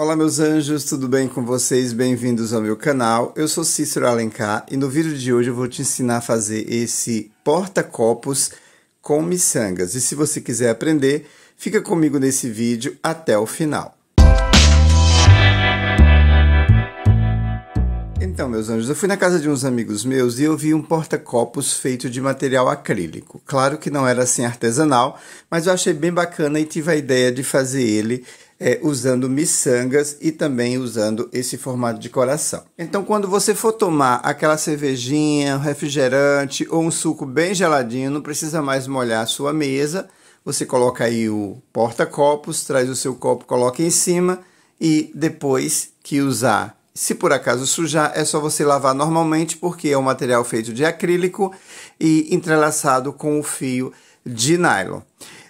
Olá meus anjos, tudo bem com vocês? Bem-vindos ao meu canal. Eu sou Cícero Alencar e no vídeo de hoje eu vou te ensinar a fazer esse porta-copos com miçangas. E se você quiser aprender, fica comigo nesse vídeo até o final. Então, meus anjos, eu fui na casa de uns amigos meus e eu vi um porta-copos feito de material acrílico. Claro que não era assim artesanal, mas eu achei bem bacana e tive a ideia de fazer ele é, usando miçangas e também usando esse formato de coração. Então, quando você for tomar aquela cervejinha, refrigerante ou um suco bem geladinho, não precisa mais molhar a sua mesa. Você coloca aí o porta-copos, traz o seu copo, coloca em cima e depois que usar se por acaso sujar, é só você lavar normalmente, porque é um material feito de acrílico e entrelaçado com o fio de nylon.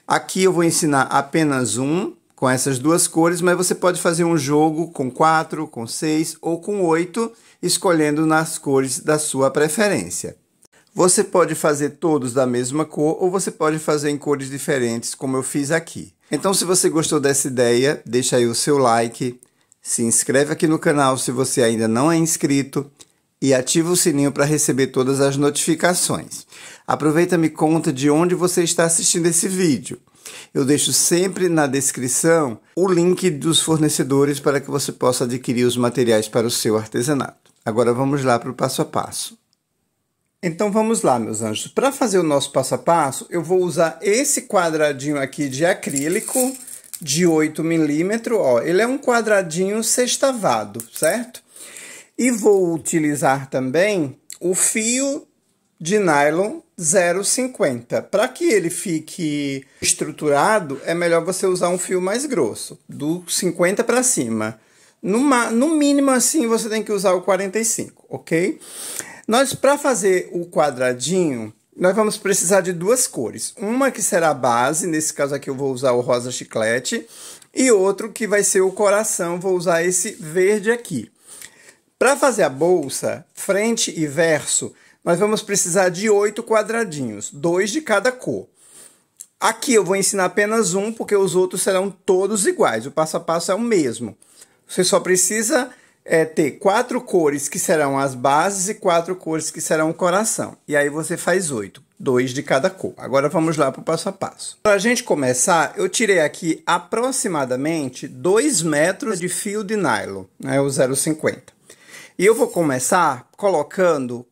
Aqui eu vou ensinar apenas um, com essas duas cores, mas você pode fazer um jogo com 4, com 6 ou com 8, escolhendo nas cores da sua preferência. Você pode fazer todos da mesma cor ou você pode fazer em cores diferentes, como eu fiz aqui. Então, se você gostou dessa ideia, deixa aí o seu like, se inscreve aqui no canal se você ainda não é inscrito e ativa o sininho para receber todas as notificações. Aproveita e me conta de onde você está assistindo esse vídeo. Eu deixo sempre na descrição o link dos fornecedores para que você possa adquirir os materiais para o seu artesanato. Agora vamos lá para o passo a passo. Então vamos lá, meus anjos. Para fazer o nosso passo a passo, eu vou usar esse quadradinho aqui de acrílico de 8 milímetros. Ele é um quadradinho sextavado, certo? E vou utilizar também o fio de nylon 0,50. Para que ele fique estruturado, é melhor você usar um fio mais grosso, do 50 para cima. Numa, no mínimo assim, você tem que usar o 45, ok? Nós, para fazer o quadradinho, nós vamos precisar de duas cores. Uma que será a base, nesse caso aqui eu vou usar o rosa chiclete, e outro que vai ser o coração, vou usar esse verde aqui. Para fazer a bolsa, frente e verso, nós vamos precisar de oito quadradinhos, dois de cada cor. Aqui eu vou ensinar apenas um, porque os outros serão todos iguais. O passo a passo é o mesmo. Você só precisa é, ter quatro cores que serão as bases e quatro cores que serão o coração. E aí você faz oito, dois de cada cor. Agora vamos lá para o passo a passo. Para a gente começar, eu tirei aqui aproximadamente 2 metros de fio de nylon, né, o 0,50. E eu vou começar colocando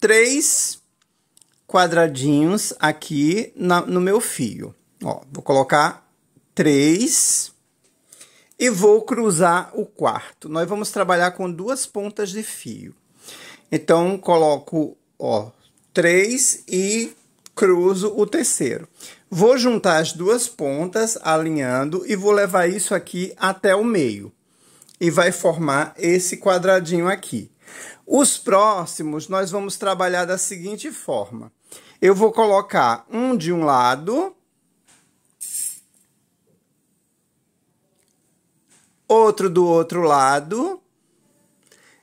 três quadradinhos aqui na, no meu fio. Ó, vou colocar três e vou cruzar o quarto. Nós vamos trabalhar com duas pontas de fio. Então, coloco, ó, três e cruzo o terceiro. Vou juntar as duas pontas, alinhando, e vou levar isso aqui até o meio. E vai formar esse quadradinho aqui. Os próximos nós vamos trabalhar da seguinte forma. Eu vou colocar um de um lado, outro do outro lado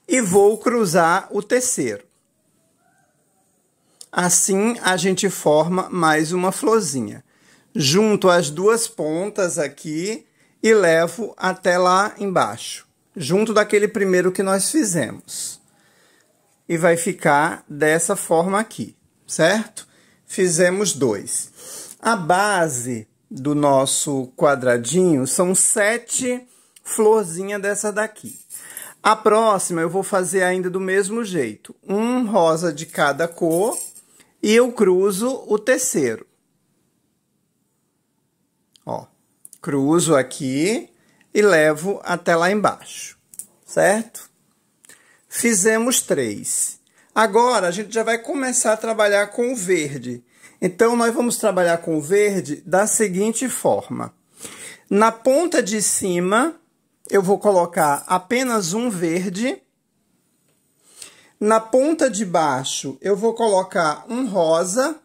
e vou cruzar o terceiro. Assim a gente forma mais uma florzinha. Junto as duas pontas aqui e levo até lá embaixo, junto daquele primeiro que nós fizemos e vai ficar dessa forma aqui, certo? Fizemos dois. A base do nosso quadradinho são sete florzinhas dessa daqui. A próxima eu vou fazer ainda do mesmo jeito. Um rosa de cada cor e eu cruzo o terceiro. Ó, cruzo aqui e levo até lá embaixo, certo? Fizemos três. Agora a gente já vai começar a trabalhar com o verde. Então nós vamos trabalhar com o verde da seguinte forma. Na ponta de cima eu vou colocar apenas um verde. Na ponta de baixo eu vou colocar um rosa.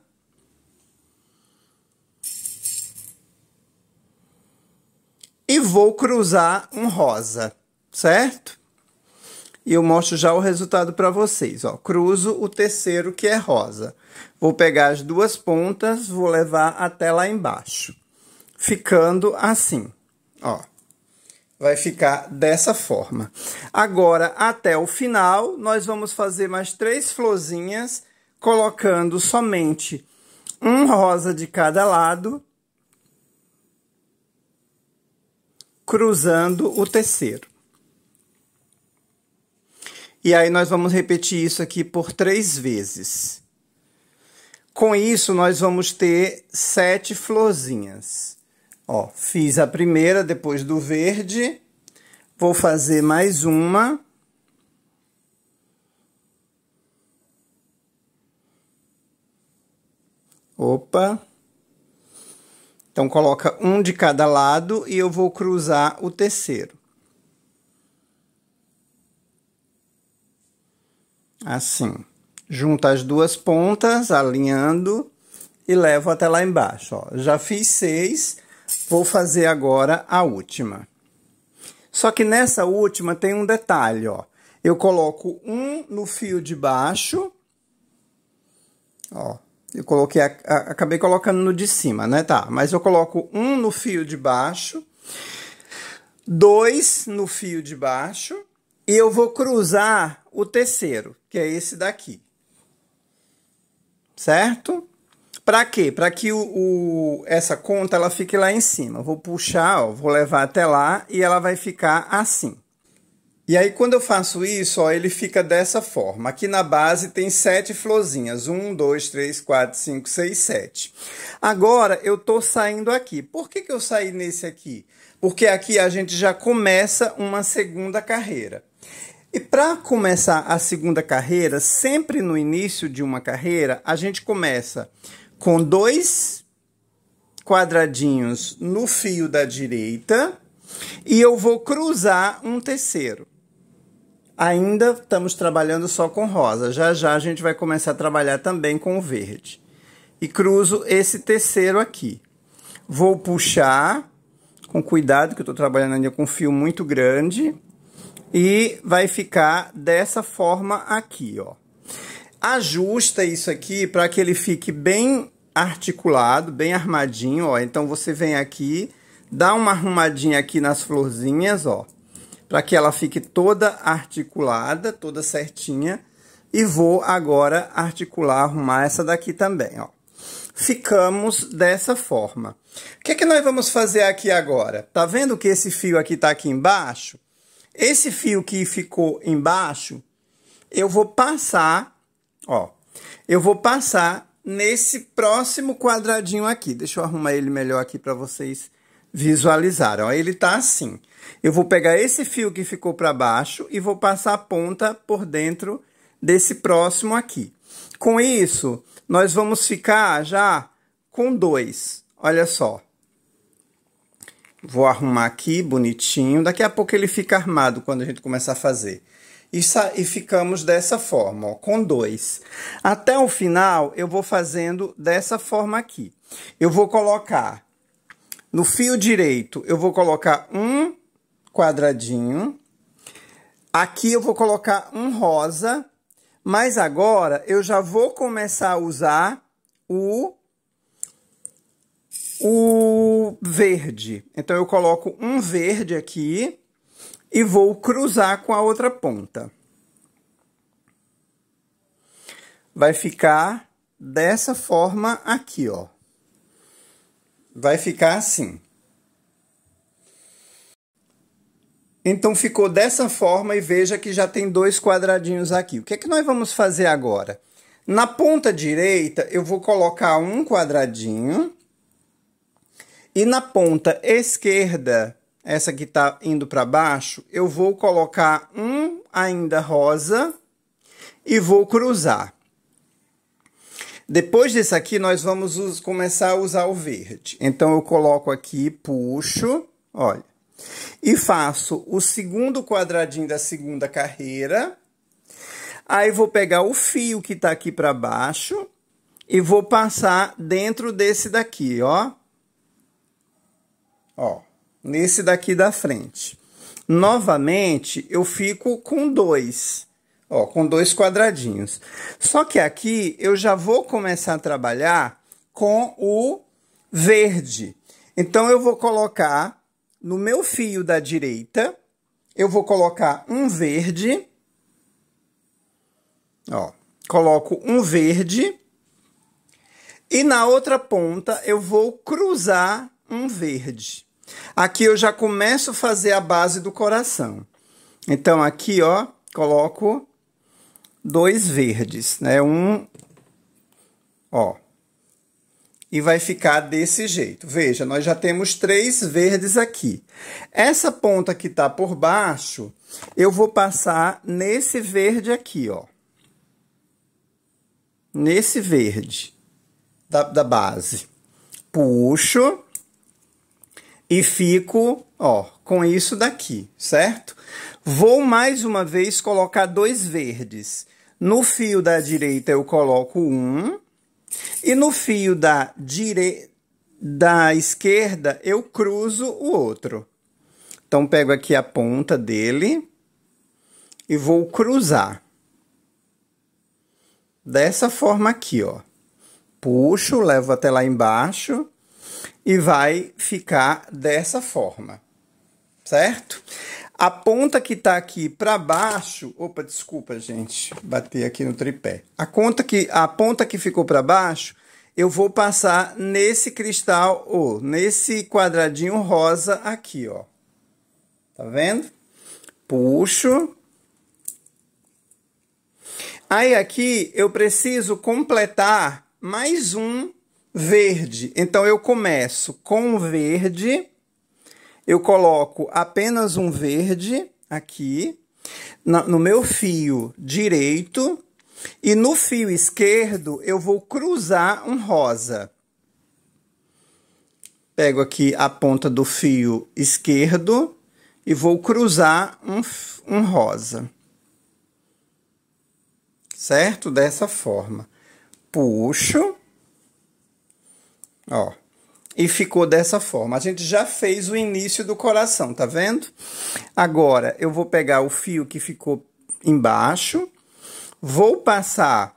E vou cruzar um rosa, certo? e eu mostro já o resultado para vocês. Ó, cruzo o terceiro que é rosa. Vou pegar as duas pontas, vou levar até lá embaixo, ficando assim, ó. Vai ficar dessa forma. Agora, até o final, nós vamos fazer mais três florzinhas, colocando somente um rosa de cada lado, cruzando o terceiro. E aí nós vamos repetir isso aqui por três vezes. Com isso, nós vamos ter sete florzinhas. Ó, fiz a primeira depois do verde. Vou fazer mais uma. Opa. Então, coloca um de cada lado e eu vou cruzar o terceiro. assim. Junto as duas pontas, alinhando e levo até lá embaixo. Ó. Já fiz seis, vou fazer agora a última. Só que nessa última tem um detalhe, ó. Eu coloco um no fio de baixo, ó. Eu coloquei, a, a, acabei colocando no de cima, né, tá? Mas eu coloco um no fio de baixo, dois no fio de baixo, e eu vou cruzar o terceiro, que é esse daqui. Certo? Para quê? Para que o, o, essa conta ela fique lá em cima. Vou puxar, ó, vou levar até lá e ela vai ficar assim. E aí quando eu faço isso, ó, ele fica dessa forma. Aqui na base tem sete florzinhas. Um, dois, três, quatro, cinco, seis, sete. Agora eu tô saindo aqui. Por que, que eu saí nesse aqui? Porque aqui a gente já começa uma segunda carreira. E para começar a segunda carreira, sempre no início de uma carreira, a gente começa com dois quadradinhos no fio da direita e eu vou cruzar um terceiro. Ainda estamos trabalhando só com rosa, já já a gente vai começar a trabalhar também com o verde. E cruzo esse terceiro aqui. Vou puxar com cuidado, que eu estou trabalhando ainda com um fio muito grande e vai ficar dessa forma aqui, ó. Ajusta isso aqui para que ele fique bem articulado, bem armadinho, ó. Então você vem aqui, dá uma arrumadinha aqui nas florzinhas, ó, para que ela fique toda articulada, toda certinha. E vou agora articular, arrumar essa daqui também, ó. Ficamos dessa forma. O que é que nós vamos fazer aqui agora? Tá vendo que esse fio aqui tá aqui embaixo? Esse fio que ficou embaixo, eu vou passar, ó, eu vou passar nesse próximo quadradinho aqui. Deixa eu arrumar ele melhor aqui para vocês visualizarem. Ó, ele tá assim. Eu vou pegar esse fio que ficou para baixo e vou passar a ponta por dentro desse próximo aqui. Com isso, nós vamos ficar já com dois. Olha só. Vou arrumar aqui bonitinho. Daqui a pouco ele fica armado quando a gente começar a fazer. E, e ficamos dessa forma, ó, com dois. Até o final, eu vou fazendo dessa forma aqui. Eu vou colocar no fio direito, eu vou colocar um quadradinho. Aqui eu vou colocar um rosa, mas agora eu já vou começar a usar o o verde. Então eu coloco um verde aqui e vou cruzar com a outra ponta. Vai ficar dessa forma aqui, ó. Vai ficar assim. Então ficou dessa forma e veja que já tem dois quadradinhos aqui. O que é que nós vamos fazer agora? Na ponta direita eu vou colocar um quadradinho e na ponta esquerda, essa que está indo para baixo, eu vou colocar um ainda rosa e vou cruzar. Depois desse aqui, nós vamos começar a usar o verde. Então, eu coloco aqui, puxo, olha, e faço o segundo quadradinho da segunda carreira. Aí, vou pegar o fio que está aqui para baixo e vou passar dentro desse daqui, ó. Ó, nesse daqui da frente. Novamente, eu fico com dois. Ó, com dois quadradinhos. Só que aqui eu já vou começar a trabalhar com o verde. Então, eu vou colocar no meu fio da direita, eu vou colocar um verde. Ó, coloco um verde. E na outra ponta, eu vou cruzar um verde. Aqui eu já começo a fazer a base do coração. Então, aqui, ó, coloco dois verdes, né? Um, ó. E vai ficar desse jeito. Veja, nós já temos três verdes aqui. Essa ponta que tá por baixo, eu vou passar nesse verde aqui, ó. Nesse verde da, da base. Puxo e fico, ó, com isso daqui, certo? Vou mais uma vez colocar dois verdes. No fio da direita eu coloco um e no fio da dire... da esquerda eu cruzo o outro. Então pego aqui a ponta dele e vou cruzar. Dessa forma aqui, ó. Puxo, levo até lá embaixo e vai ficar dessa forma, certo? A ponta que está aqui para baixo, opa, desculpa, gente, bater aqui no tripé. A conta que a ponta que ficou para baixo, eu vou passar nesse cristal ou nesse quadradinho rosa aqui, ó. Tá vendo? Puxo. Aí aqui eu preciso completar mais um verde. Então eu começo com verde, eu coloco apenas um verde aqui no meu fio direito e no fio esquerdo eu vou cruzar um rosa. Pego aqui a ponta do fio esquerdo e vou cruzar um, um rosa. Certo? Dessa forma. Puxo Ó. E ficou dessa forma. A gente já fez o início do coração, tá vendo? Agora, eu vou pegar o fio que ficou embaixo, vou passar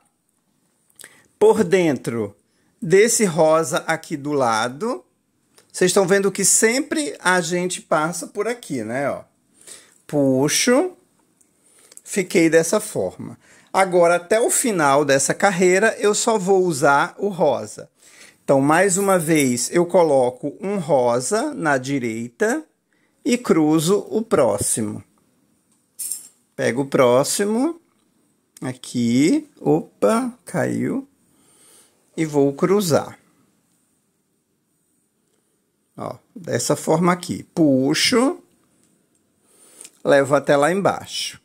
por dentro desse rosa aqui do lado. Vocês estão vendo que sempre a gente passa por aqui, né? Ó. Puxo, fiquei dessa forma. Agora, até o final dessa carreira, eu só vou usar o rosa. Então, mais uma vez, eu coloco um rosa na direita e cruzo o próximo. Pego o próximo, aqui, opa, caiu, e vou cruzar. Ó, dessa forma aqui. Puxo, levo até lá embaixo.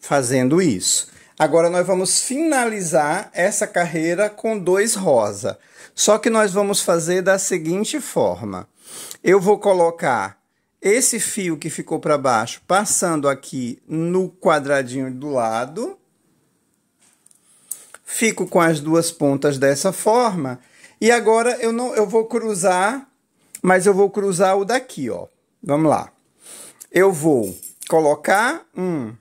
Fazendo isso. Agora nós vamos finalizar essa carreira com dois rosa. Só que nós vamos fazer da seguinte forma. Eu vou colocar esse fio que ficou para baixo passando aqui no quadradinho do lado. Fico com as duas pontas dessa forma. E agora eu não eu vou cruzar, mas eu vou cruzar o daqui, ó. Vamos lá. Eu vou colocar um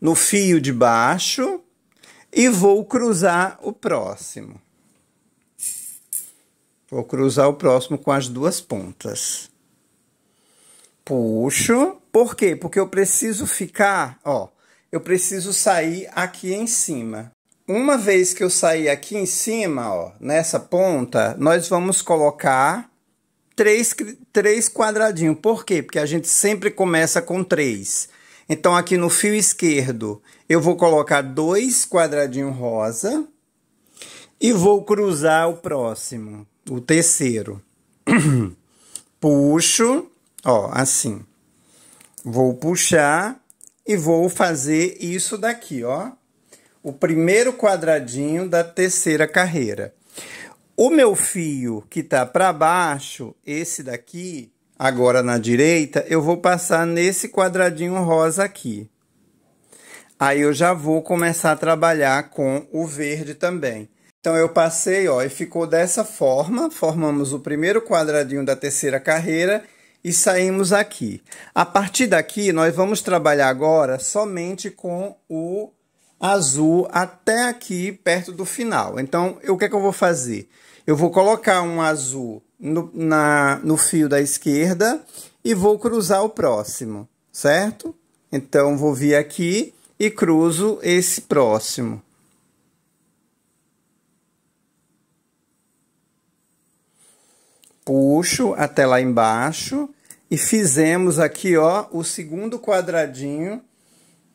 no fio de baixo e vou cruzar o próximo. Vou cruzar o próximo com as duas pontas. Puxo. Por quê? Porque eu preciso ficar, ó, eu preciso sair aqui em cima. Uma vez que eu sair aqui em cima, ó, nessa ponta, nós vamos colocar três, três quadradinhos. Por quê? Porque a gente sempre começa com três. Então, aqui no fio esquerdo, eu vou colocar dois quadradinhos rosa e vou cruzar o próximo, o terceiro. Puxo, ó, assim. Vou puxar e vou fazer isso daqui, ó. O primeiro quadradinho da terceira carreira. O meu fio que tá para baixo, esse daqui, Agora na direita, eu vou passar nesse quadradinho rosa aqui. Aí eu já vou começar a trabalhar com o verde também. Então eu passei, ó, e ficou dessa forma. Formamos o primeiro quadradinho da terceira carreira e saímos aqui. A partir daqui, nós vamos trabalhar agora somente com o azul até aqui perto do final. Então, o que é que eu vou fazer? Eu vou colocar um azul no, na, no fio da esquerda e vou cruzar o próximo, certo? Então, vou vir aqui e cruzo esse próximo. Puxo até lá embaixo e fizemos aqui, ó, o segundo quadradinho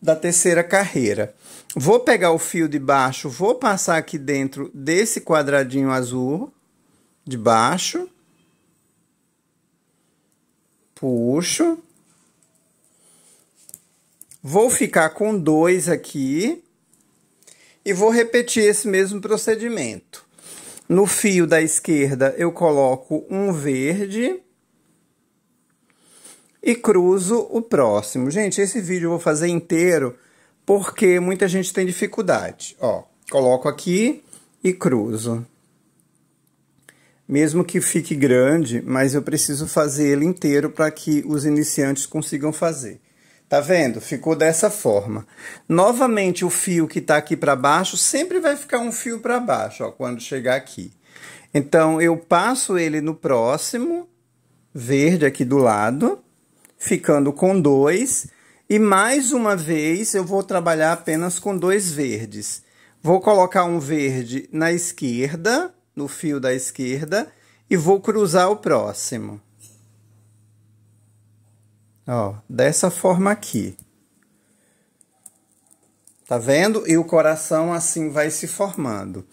da terceira carreira. Vou pegar o fio de baixo, vou passar aqui dentro desse quadradinho azul de baixo puxo. Vou ficar com dois aqui e vou repetir esse mesmo procedimento. No fio da esquerda eu coloco um verde e cruzo o próximo. Gente, esse vídeo eu vou fazer inteiro porque muita gente tem dificuldade. Ó, coloco aqui e cruzo mesmo que fique grande, mas eu preciso fazer ele inteiro para que os iniciantes consigam fazer. Tá vendo? Ficou dessa forma. Novamente, o fio que está aqui para baixo sempre vai ficar um fio para baixo, ó, quando chegar aqui. Então, eu passo ele no próximo, verde aqui do lado, ficando com dois. E mais uma vez, eu vou trabalhar apenas com dois verdes. Vou colocar um verde na esquerda, no fio da esquerda e vou cruzar o próximo. Ó, dessa forma aqui. Tá vendo? E o coração assim vai se formando.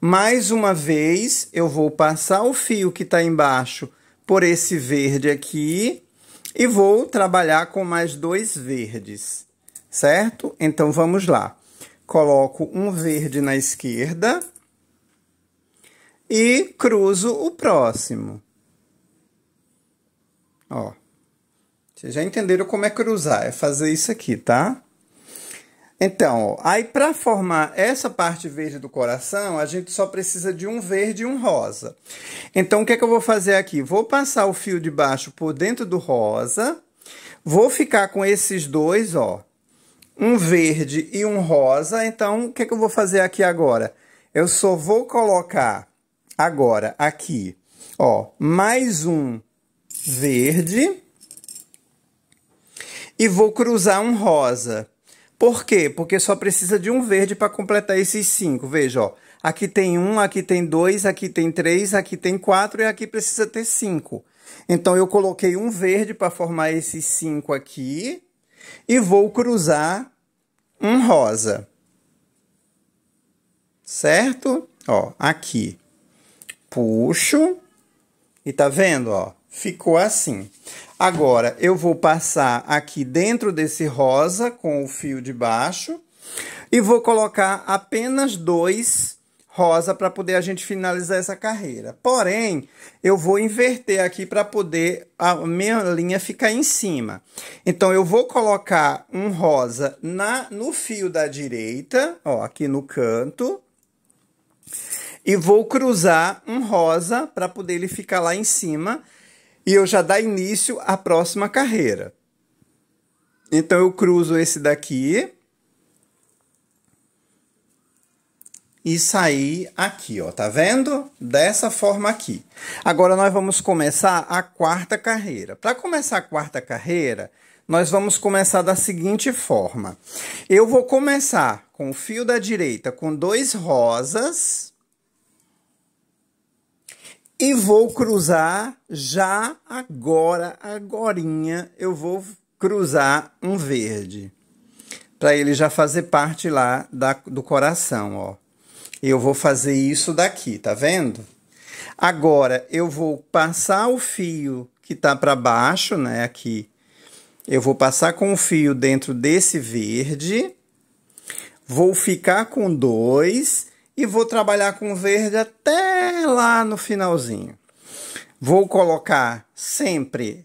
Mais uma vez, eu vou passar o fio que está embaixo por esse verde aqui e vou trabalhar com mais dois verdes, certo? Então, vamos lá. Coloco um verde na esquerda e cruzo o próximo. Ó. Vocês já entenderam como é cruzar, é fazer isso aqui, tá? Então, ó, aí para formar essa parte verde do coração, a gente só precisa de um verde e um rosa. Então, o que é que eu vou fazer aqui? Vou passar o fio de baixo por dentro do rosa, vou ficar com esses dois, ó, um verde e um rosa. Então, o que é que eu vou fazer aqui agora? Eu só vou colocar Agora, aqui, ó, mais um verde e vou cruzar um rosa. Por quê? Porque só precisa de um verde para completar esses cinco. Veja, ó, aqui tem um, aqui tem dois, aqui tem três, aqui tem quatro e aqui precisa ter cinco. Então, eu coloquei um verde para formar esses cinco aqui e vou cruzar um rosa. Certo? Ó, aqui puxo e tá vendo, ó? Ficou assim. Agora, eu vou passar aqui dentro desse rosa com o fio de baixo e vou colocar apenas dois rosa para poder a gente finalizar essa carreira. Porém, eu vou inverter aqui para poder a minha linha ficar em cima. Então, eu vou colocar um rosa na, no fio da direita, ó, aqui no canto e vou cruzar um rosa para poder ele ficar lá em cima e eu já dar início à próxima carreira. Então eu cruzo esse daqui e sair aqui, ó, tá vendo? Dessa forma aqui. Agora nós vamos começar a quarta carreira. Para começar a quarta carreira, nós vamos começar da seguinte forma. Eu vou começar com o fio da direita com dois rosas, e vou cruzar já agora, agorinha, eu vou cruzar um verde. Para ele já fazer parte lá da, do coração, ó. Eu vou fazer isso daqui, tá vendo? Agora, eu vou passar o fio que tá para baixo, né, aqui. Eu vou passar com o fio dentro desse verde. Vou ficar com dois e vou trabalhar com verde até lá no finalzinho. Vou colocar sempre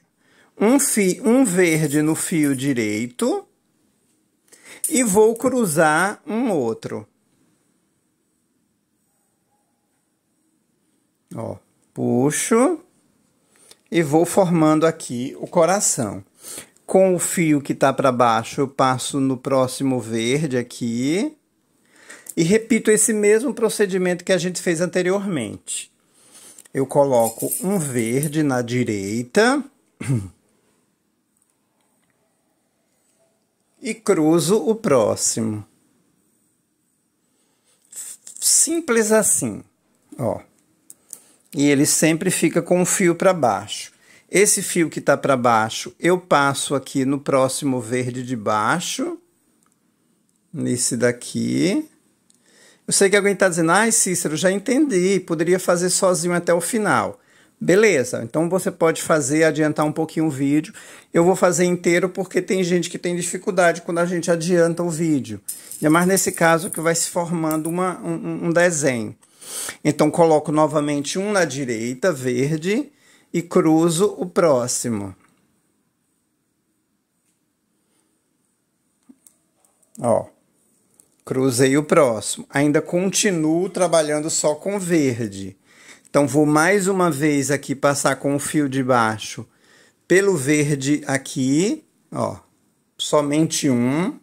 um, fio, um verde no fio direito e vou cruzar um outro. Ó, puxo e vou formando aqui o coração. Com o fio que está para baixo, eu passo no próximo verde aqui e repito esse mesmo procedimento que a gente fez anteriormente. Eu coloco um verde na direita e cruzo o próximo. Simples assim, ó. E ele sempre fica com o fio para baixo. Esse fio que está para baixo, eu passo aqui no próximo verde de baixo, nesse daqui, eu sei que alguém está dizendo, ai, ah, Cícero, já entendi, poderia fazer sozinho até o final. Beleza, então você pode fazer, adiantar um pouquinho o vídeo. Eu vou fazer inteiro porque tem gente que tem dificuldade quando a gente adianta o vídeo. E é mais nesse caso que vai se formando uma, um, um desenho. Então coloco novamente um na direita, verde, e cruzo o próximo. Ó. Cruzei o próximo. Ainda continuo trabalhando só com verde. Então vou mais uma vez aqui passar com o fio de baixo pelo verde aqui, ó, somente um.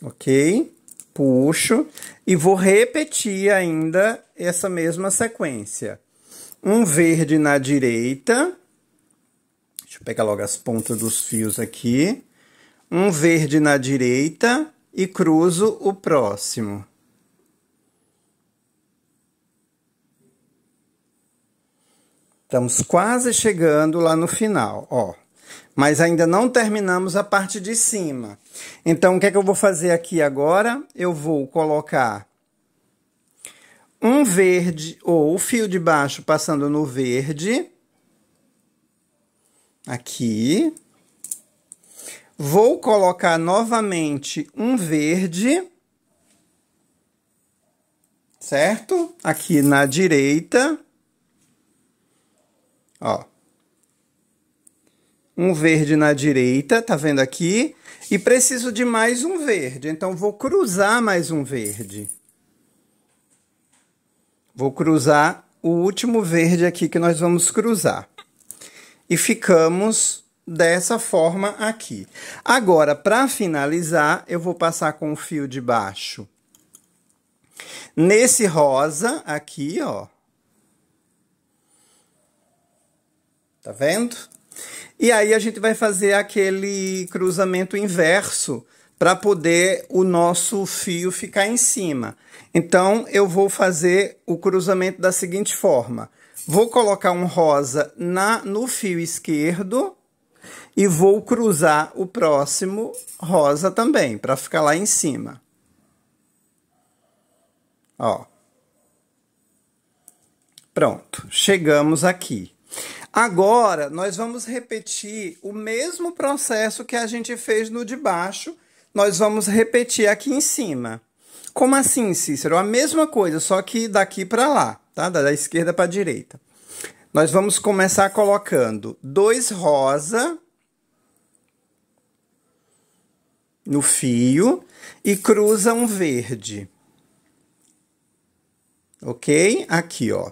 OK? Puxo e vou repetir ainda essa mesma sequência. Um verde na direita. Deixa eu pegar logo as pontas dos fios aqui um verde na direita e cruzo o próximo. Estamos quase chegando lá no final, ó. Mas ainda não terminamos a parte de cima. Então, o que é que eu vou fazer aqui agora? Eu vou colocar um verde ou o fio de baixo passando no verde. Aqui. Vou colocar novamente um verde, certo? Aqui na direita, ó. Um verde na direita, tá vendo aqui? E preciso de mais um verde, então vou cruzar mais um verde. Vou cruzar o último verde aqui que nós vamos cruzar. E ficamos dessa forma aqui. Agora, para finalizar, eu vou passar com o fio de baixo. Nesse rosa aqui, ó. Tá vendo? E aí a gente vai fazer aquele cruzamento inverso para poder o nosso fio ficar em cima. Então, eu vou fazer o cruzamento da seguinte forma. Vou colocar um rosa na, no fio esquerdo, e vou cruzar o próximo rosa também, para ficar lá em cima. Ó. Pronto, chegamos aqui. Agora, nós vamos repetir o mesmo processo que a gente fez no de baixo, nós vamos repetir aqui em cima. Como assim, Cícero? A mesma coisa, só que daqui para lá, tá? Da esquerda para a direita. Nós vamos começar colocando dois rosa no fio e cruza um verde. Ok? Aqui, ó.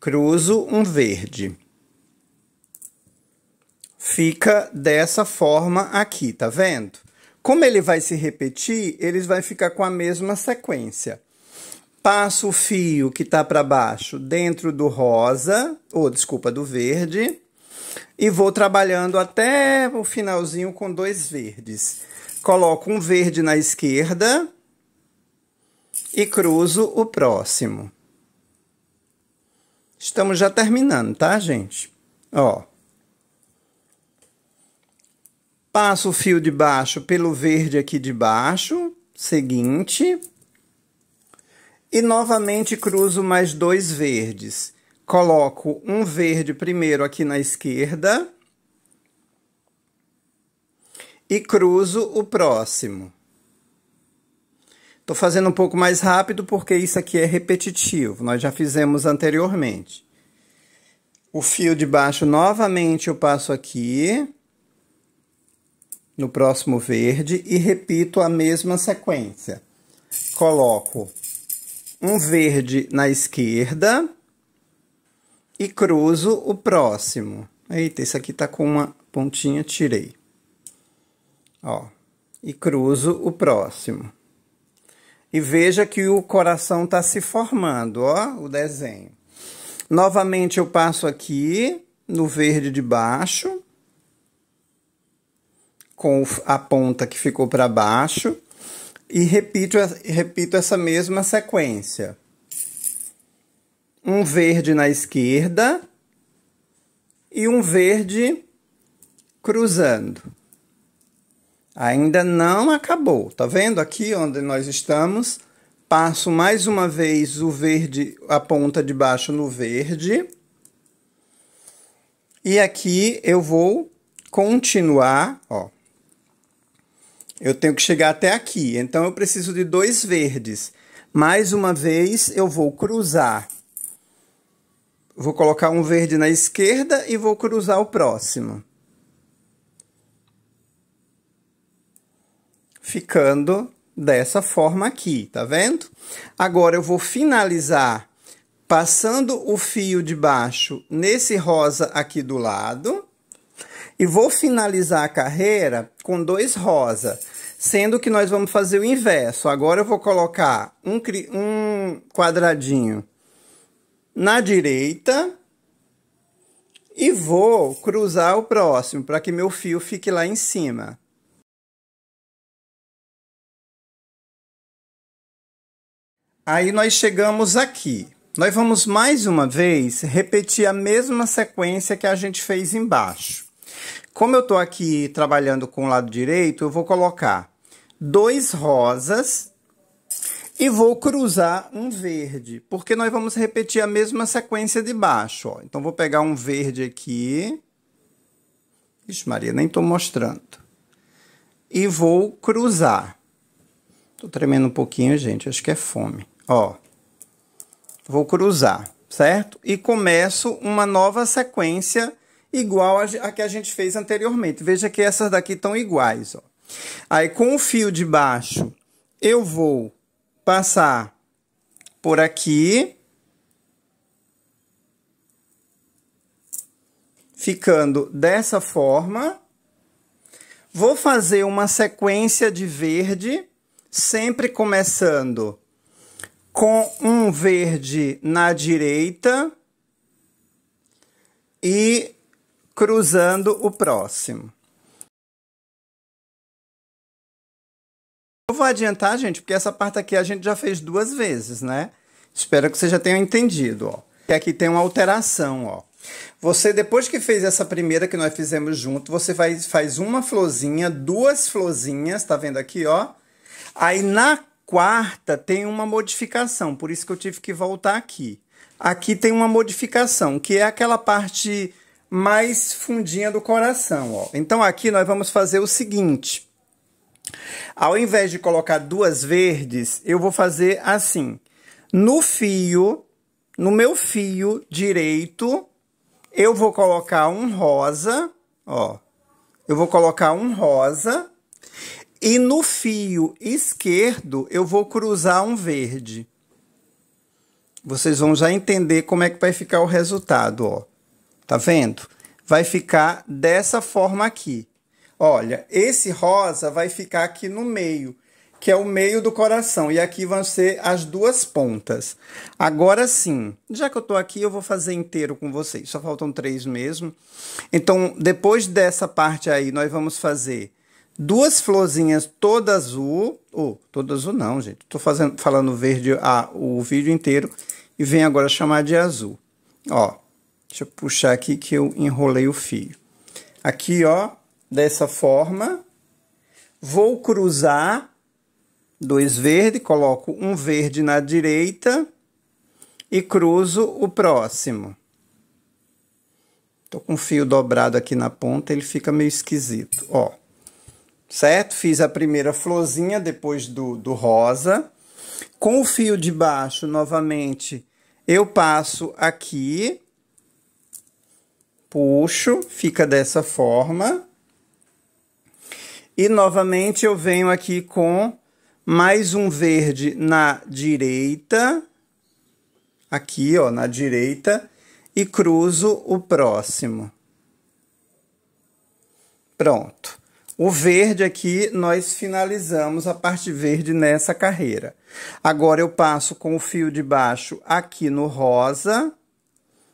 Cruzo um verde. Fica dessa forma aqui, tá vendo? Como ele vai se repetir, eles vai ficar com a mesma sequência. Passo o fio que tá para baixo dentro do rosa, ou desculpa, do verde e vou trabalhando até o finalzinho com dois verdes. Coloco um verde na esquerda e cruzo o próximo. Estamos já terminando, tá, gente? Ó. Passo o fio de baixo pelo verde aqui de baixo, seguinte. E novamente cruzo mais dois verdes coloco um verde primeiro aqui na esquerda e cruzo o próximo. Estou fazendo um pouco mais rápido porque isso aqui é repetitivo, nós já fizemos anteriormente. O fio de baixo novamente eu passo aqui no próximo verde e repito a mesma sequência. Coloco um verde na esquerda e cruzo o próximo. Eita, esse aqui tá com uma pontinha, tirei. Ó, e cruzo o próximo. E veja que o coração tá se formando, ó, o desenho. Novamente eu passo aqui no verde de baixo, com a ponta que ficou para baixo, e repito, repito essa mesma sequência um verde na esquerda e um verde cruzando. Ainda não acabou, tá vendo aqui onde nós estamos? Passo mais uma vez o verde, a ponta de baixo no verde. E aqui eu vou continuar, ó. Eu tenho que chegar até aqui, então eu preciso de dois verdes. Mais uma vez eu vou cruzar Vou colocar um verde na esquerda e vou cruzar o próximo. Ficando dessa forma aqui, tá vendo? Agora eu vou finalizar passando o fio de baixo nesse rosa aqui do lado. E vou finalizar a carreira com dois rosa, sendo que nós vamos fazer o inverso. Agora eu vou colocar um, um quadradinho na direita e vou cruzar o próximo para que meu fio fique lá em cima. Aí nós chegamos aqui. Nós vamos mais uma vez repetir a mesma sequência que a gente fez embaixo. Como eu estou aqui trabalhando com o lado direito, eu vou colocar dois rosas e vou cruzar um verde, porque nós vamos repetir a mesma sequência de baixo. Ó. Então, vou pegar um verde aqui. Ixi, Maria, nem estou mostrando. E vou cruzar. Estou tremendo um pouquinho, gente, acho que é fome. Ó, vou cruzar, certo? E começo uma nova sequência igual a que a gente fez anteriormente. Veja que essas daqui estão iguais, ó. Aí, com o fio de baixo, eu vou passar por aqui, ficando dessa forma. Vou fazer uma sequência de verde, sempre começando com um verde na direita e cruzando o próximo. Eu vou adiantar, gente, porque essa parte aqui a gente já fez duas vezes, né? Espero que você já tenha entendido, ó. E aqui tem uma alteração, ó. Você, depois que fez essa primeira que nós fizemos junto, você faz, faz uma florzinha, duas florzinhas, tá vendo aqui, ó? Aí na quarta tem uma modificação, por isso que eu tive que voltar aqui. Aqui tem uma modificação, que é aquela parte mais fundinha do coração, ó. Então aqui nós vamos fazer o seguinte ao invés de colocar duas verdes, eu vou fazer assim. No fio, no meu fio direito, eu vou colocar um rosa, ó. Eu vou colocar um rosa e no fio esquerdo eu vou cruzar um verde. Vocês vão já entender como é que vai ficar o resultado, ó. Tá vendo? Vai ficar dessa forma aqui. Olha, esse rosa vai ficar aqui no meio, que é o meio do coração, e aqui vão ser as duas pontas. Agora sim, já que eu tô aqui, eu vou fazer inteiro com vocês, só faltam três mesmo. Então, depois dessa parte aí, nós vamos fazer duas florzinhas toda azul, ou oh, toda azul não, gente, tô fazendo, falando verde ah, o vídeo inteiro, e vem agora chamar de azul. Ó, deixa eu puxar aqui que eu enrolei o fio. Aqui, ó, dessa forma. Vou cruzar dois verdes, coloco um verde na direita e cruzo o próximo. Tô com um fio dobrado aqui na ponta, ele fica meio esquisito, ó. Certo? Fiz a primeira florzinha depois do, do rosa. Com o fio de baixo, novamente, eu passo aqui, puxo, fica dessa forma. E novamente eu venho aqui com mais um verde na direita, aqui ó, na direita, e cruzo o próximo. Pronto. O verde aqui, nós finalizamos a parte verde nessa carreira. Agora eu passo com o fio de baixo aqui no rosa.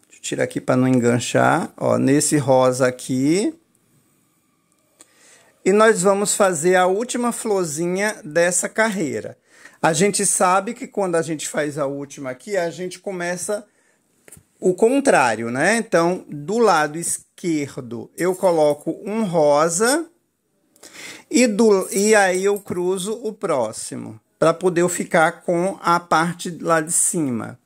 Deixa eu tirar aqui para não enganchar. Ó, nesse rosa aqui e nós vamos fazer a última florzinha dessa carreira. A gente sabe que quando a gente faz a última aqui, a gente começa o contrário, né? Então, do lado esquerdo, eu coloco um rosa e, do, e aí eu cruzo o próximo, para poder eu ficar com a parte lá de cima.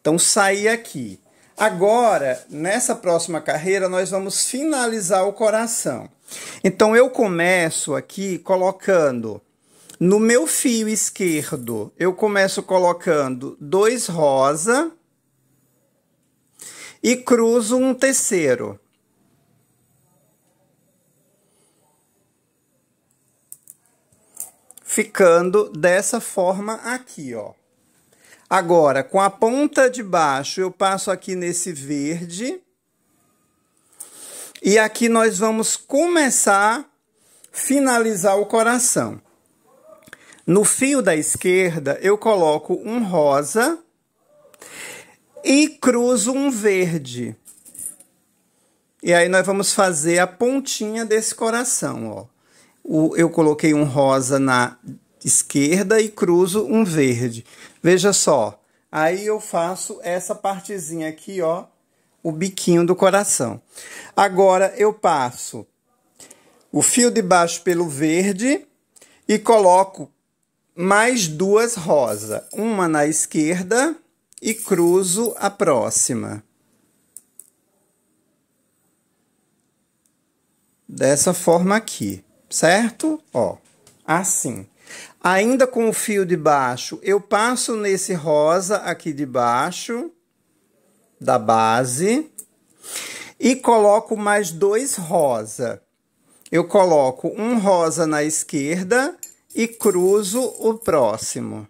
Então, saí aqui. Agora, nessa próxima carreira, nós vamos finalizar o coração. Então, eu começo aqui colocando no meu fio esquerdo, eu começo colocando dois rosa e cruzo um terceiro. Ficando dessa forma aqui, ó. Agora, com a ponta de baixo, eu passo aqui nesse verde. E aqui nós vamos começar finalizar o coração. No fio da esquerda, eu coloco um rosa e cruzo um verde. E aí nós vamos fazer a pontinha desse coração, ó. O, eu coloquei um rosa na esquerda e cruzo um verde. Veja só, aí eu faço essa partezinha aqui, ó, o biquinho do coração. Agora eu passo o fio de baixo pelo verde e coloco mais duas rosas, uma na esquerda e cruzo a próxima. Dessa forma aqui, certo? Ó, assim. Ainda com o fio de baixo, eu passo nesse rosa aqui de baixo da base e coloco mais dois rosa. Eu coloco um rosa na esquerda e cruzo o próximo.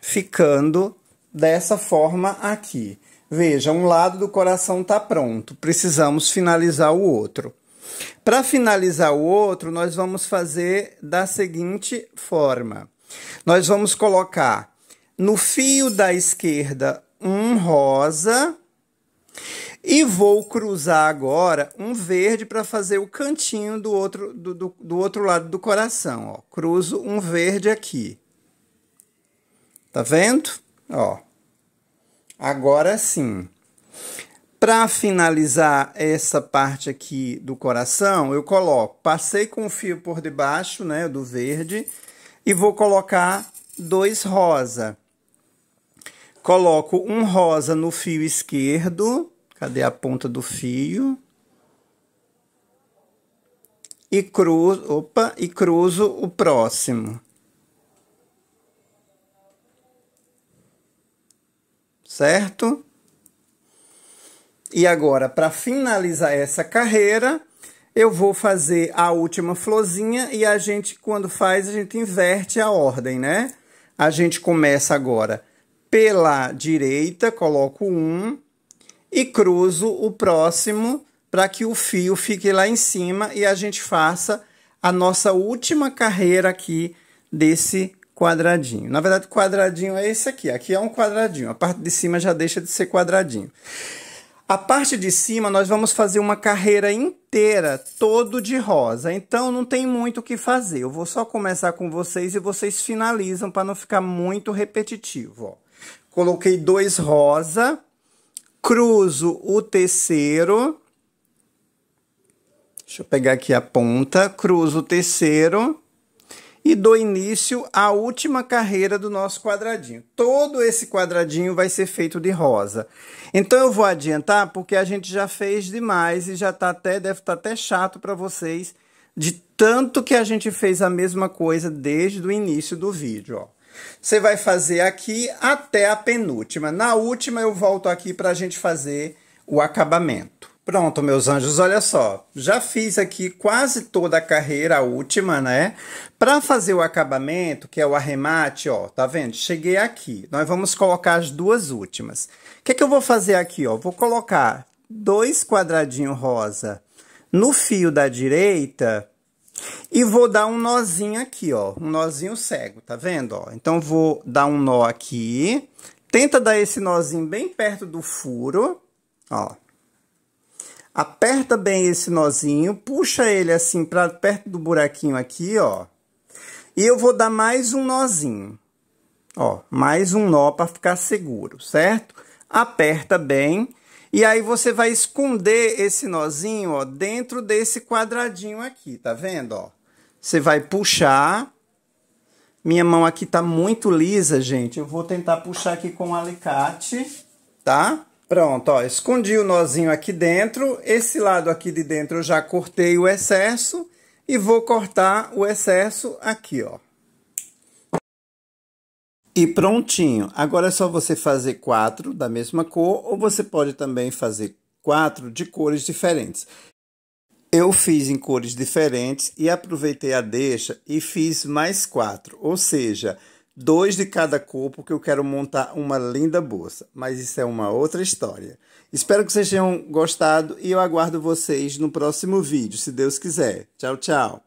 Ficando dessa forma aqui. Veja, um lado do coração está pronto, precisamos finalizar o outro. Para finalizar o outro, nós vamos fazer da seguinte forma: nós vamos colocar no fio da esquerda um rosa e vou cruzar agora um verde para fazer o cantinho do outro, do, do, do outro lado do coração. Ó. Cruzo um verde aqui. Tá vendo? Ó. Agora sim. Para finalizar essa parte aqui do coração, eu coloco, passei com o fio por debaixo, né, do verde, e vou colocar dois rosa. Coloco um rosa no fio esquerdo, cadê a ponta do fio? E cruzo, opa, e cruzo o próximo. Certo? E agora, para finalizar essa carreira, eu vou fazer a última florzinha e a gente, quando faz, a gente inverte a ordem, né? A gente começa agora pela direita, coloco um e cruzo o próximo para que o fio fique lá em cima e a gente faça a nossa última carreira aqui desse quadradinho. Na verdade, quadradinho é esse aqui. Aqui é um quadradinho. A parte de cima já deixa de ser quadradinho. A parte de cima nós vamos fazer uma carreira inteira, todo de rosa. Então não tem muito o que fazer. Eu vou só começar com vocês e vocês finalizam para não ficar muito repetitivo. Ó. Coloquei dois rosa, cruzo o terceiro. Deixa eu pegar aqui a ponta, cruzo o terceiro e dou início à última carreira do nosso quadradinho. Todo esse quadradinho vai ser feito de rosa. Então eu vou adiantar porque a gente já fez demais e já tá até deve estar tá até chato para vocês de tanto que a gente fez a mesma coisa desde o início do vídeo, ó. Você vai fazer aqui até a penúltima. Na última eu volto aqui para a gente fazer o acabamento. Pronto, meus anjos, olha só. Já fiz aqui quase toda a carreira, a última, né? Para fazer o acabamento, que é o arremate, ó, tá vendo? Cheguei aqui. Nós vamos colocar as duas últimas. O que é que eu vou fazer aqui, ó? Vou colocar dois quadradinhos rosa no fio da direita e vou dar um nozinho aqui, ó. Um nozinho cego, tá vendo, ó? Então, vou dar um nó aqui. Tenta dar esse nozinho bem perto do furo, ó. Aperta bem esse nozinho, puxa ele assim para perto do buraquinho aqui, ó. E eu vou dar mais um nozinho. Ó, mais um nó para ficar seguro, certo? Aperta bem. E aí você vai esconder esse nozinho, ó, dentro desse quadradinho aqui, tá vendo, ó? Você vai puxar. Minha mão aqui tá muito lisa, gente. Eu vou tentar puxar aqui com o um alicate, tá? Pronto, ó, escondi o nozinho aqui dentro, esse lado aqui de dentro eu já cortei o excesso e vou cortar o excesso aqui, ó. E prontinho. Agora é só você fazer quatro da mesma cor ou você pode também fazer quatro de cores diferentes. Eu fiz em cores diferentes e aproveitei a deixa e fiz mais quatro, ou seja, dois de cada cor, porque eu quero montar uma linda bolsa. Mas isso é uma outra história. Espero que vocês tenham gostado e eu aguardo vocês no próximo vídeo, se Deus quiser. Tchau, tchau.